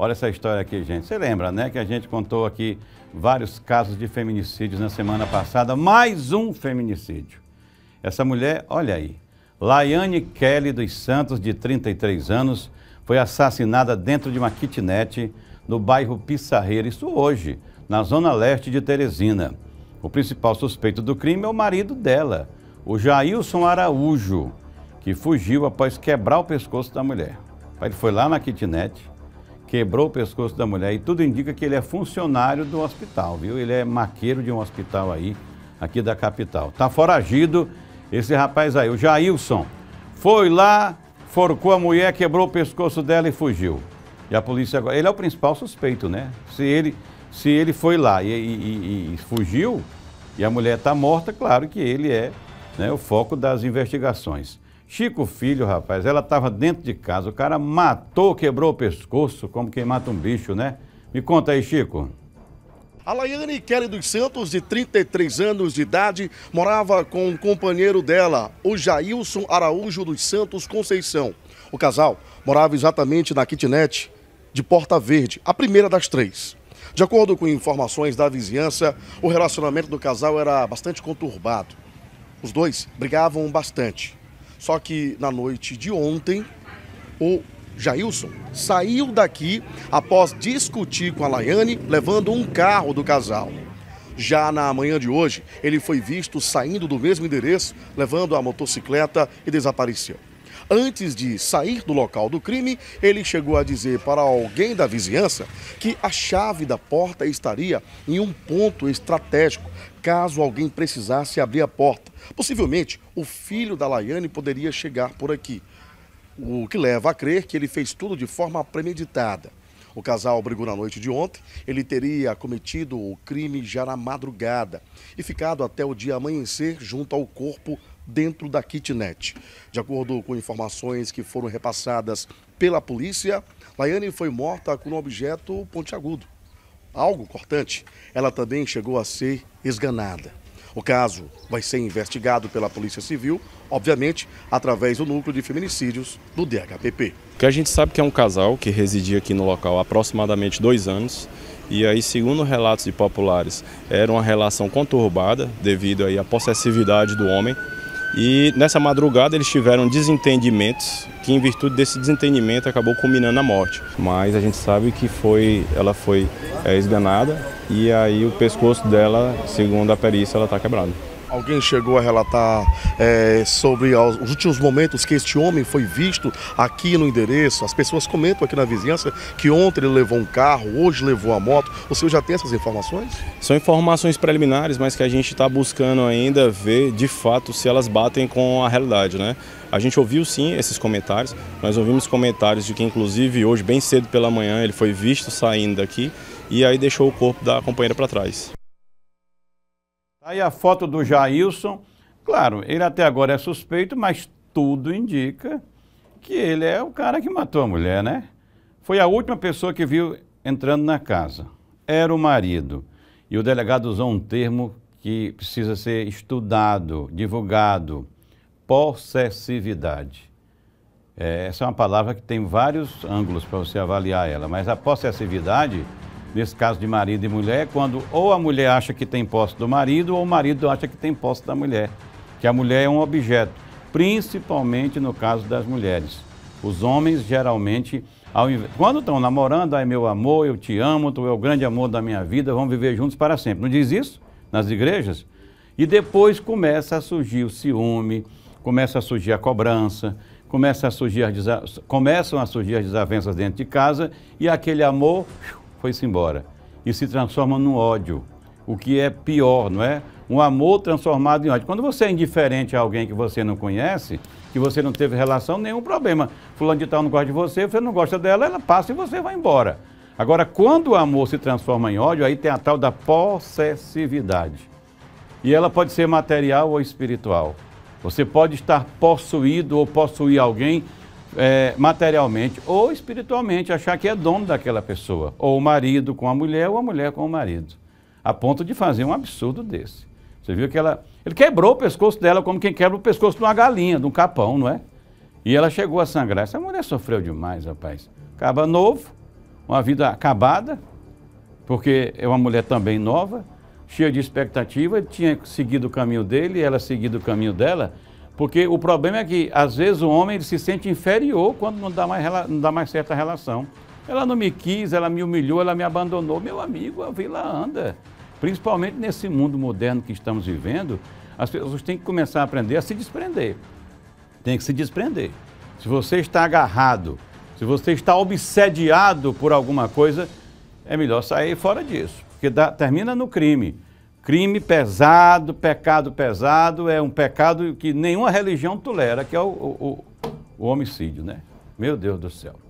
Olha essa história aqui, gente. Você lembra, né, que a gente contou aqui vários casos de feminicídios na semana passada. Mais um feminicídio. Essa mulher, olha aí, Laiane Kelly dos Santos, de 33 anos, foi assassinada dentro de uma kitnet no bairro Pissarreira, isso hoje, na zona leste de Teresina. O principal suspeito do crime é o marido dela, o Jailson Araújo, que fugiu após quebrar o pescoço da mulher. Ele foi lá na kitnet, quebrou o pescoço da mulher e tudo indica que ele é funcionário do hospital, viu? Ele é maqueiro de um hospital aí, aqui da capital. Tá foragido esse rapaz aí, o Jailson. Foi lá, forcou a mulher, quebrou o pescoço dela e fugiu. E a polícia agora. Ele é o principal suspeito, né? Se ele, se ele foi lá e, e, e, e fugiu e a mulher está morta, claro que ele é né, o foco das investigações. Chico Filho, rapaz, ela estava dentro de casa. O cara matou, quebrou o pescoço, como quem mata um bicho, né? Me conta aí, Chico. A Laiane Kelly dos Santos, de 33 anos de idade, morava com um companheiro dela, o Jailson Araújo dos Santos Conceição. O casal morava exatamente na kitnet de Porta Verde, a primeira das três. De acordo com informações da vizinhança, o relacionamento do casal era bastante conturbado. Os dois brigavam bastante. Só que na noite de ontem, o Jailson saiu daqui após discutir com a Laiane, levando um carro do casal. Já na manhã de hoje, ele foi visto saindo do mesmo endereço, levando a motocicleta e desapareceu. Antes de sair do local do crime, ele chegou a dizer para alguém da vizinhança que a chave da porta estaria em um ponto estratégico, caso alguém precisasse abrir a porta. Possivelmente, o filho da Laiane poderia chegar por aqui. O que leva a crer que ele fez tudo de forma premeditada. O casal brigou na noite de ontem. Ele teria cometido o crime já na madrugada e ficado até o dia amanhecer junto ao corpo dentro da kitnet. De acordo com informações que foram repassadas pela polícia, Laiane foi morta com um objeto pontiagudo, algo cortante. Ela também chegou a ser esganada. O caso vai ser investigado pela Polícia Civil, obviamente, através do núcleo de feminicídios do DHPP. O que a gente sabe que é um casal que residia aqui no local há aproximadamente dois anos. E aí, segundo relatos de populares, era uma relação conturbada devido aí à possessividade do homem, e nessa madrugada eles tiveram desentendimentos, que em virtude desse desentendimento acabou culminando a morte. Mas a gente sabe que foi, ela foi é, esganada e aí o pescoço dela, segundo a perícia, ela está quebrada. Alguém chegou a relatar é, sobre os últimos momentos que este homem foi visto aqui no endereço? As pessoas comentam aqui na vizinhança que ontem ele levou um carro, hoje levou a moto. O senhor já tem essas informações? São informações preliminares, mas que a gente está buscando ainda ver de fato se elas batem com a realidade, né? A gente ouviu sim esses comentários, nós ouvimos comentários de que inclusive hoje bem cedo pela manhã ele foi visto saindo daqui e aí deixou o corpo da companheira para trás. Aí a foto do Jailson, claro, ele até agora é suspeito, mas tudo indica que ele é o cara que matou a mulher, né? Foi a última pessoa que viu entrando na casa. Era o marido. E o delegado usou um termo que precisa ser estudado, divulgado: possessividade. É, essa é uma palavra que tem vários ângulos para você avaliar ela, mas a possessividade nesse caso de marido e mulher, quando ou a mulher acha que tem posse do marido ou o marido acha que tem posse da mulher, que a mulher é um objeto, principalmente no caso das mulheres. Os homens geralmente, invés... quando estão namorando, ai meu amor, eu te amo, tu é o grande amor da minha vida, vamos viver juntos para sempre. Não diz isso nas igrejas? E depois começa a surgir o ciúme, começa a surgir a cobrança, começa a surgir desa... começam a surgir as desavenças dentro de casa e aquele amor foi-se embora. E se transforma num ódio, o que é pior, não é? Um amor transformado em ódio. Quando você é indiferente a alguém que você não conhece, que você não teve relação, nenhum problema. Fulano de tal não gosta de você, você não gosta dela, ela passa e você vai embora. Agora, quando o amor se transforma em ódio, aí tem a tal da possessividade. E ela pode ser material ou espiritual. Você pode estar possuído ou possuir alguém é, materialmente ou espiritualmente, achar que é dono daquela pessoa, ou o marido com a mulher, ou a mulher com o marido, a ponto de fazer um absurdo desse. Você viu que ela, ele quebrou o pescoço dela como quem quebra o pescoço de uma galinha, de um capão, não é? E ela chegou a sangrar. Essa mulher sofreu demais, rapaz. Acaba novo, uma vida acabada, porque é uma mulher também nova, cheia de expectativa, tinha seguido o caminho dele, ela seguido o caminho dela, porque o problema é que, às vezes, o homem se sente inferior quando não dá, mais, não dá mais certa relação. Ela não me quis, ela me humilhou, ela me abandonou. Meu amigo, a vila anda. Principalmente nesse mundo moderno que estamos vivendo, as pessoas têm que começar a aprender a se desprender. Tem que se desprender. Se você está agarrado, se você está obsediado por alguma coisa, é melhor sair fora disso, porque dá, termina no crime crime pesado, pecado pesado, é um pecado que nenhuma religião tolera, que é o, o, o homicídio, né? Meu Deus do céu.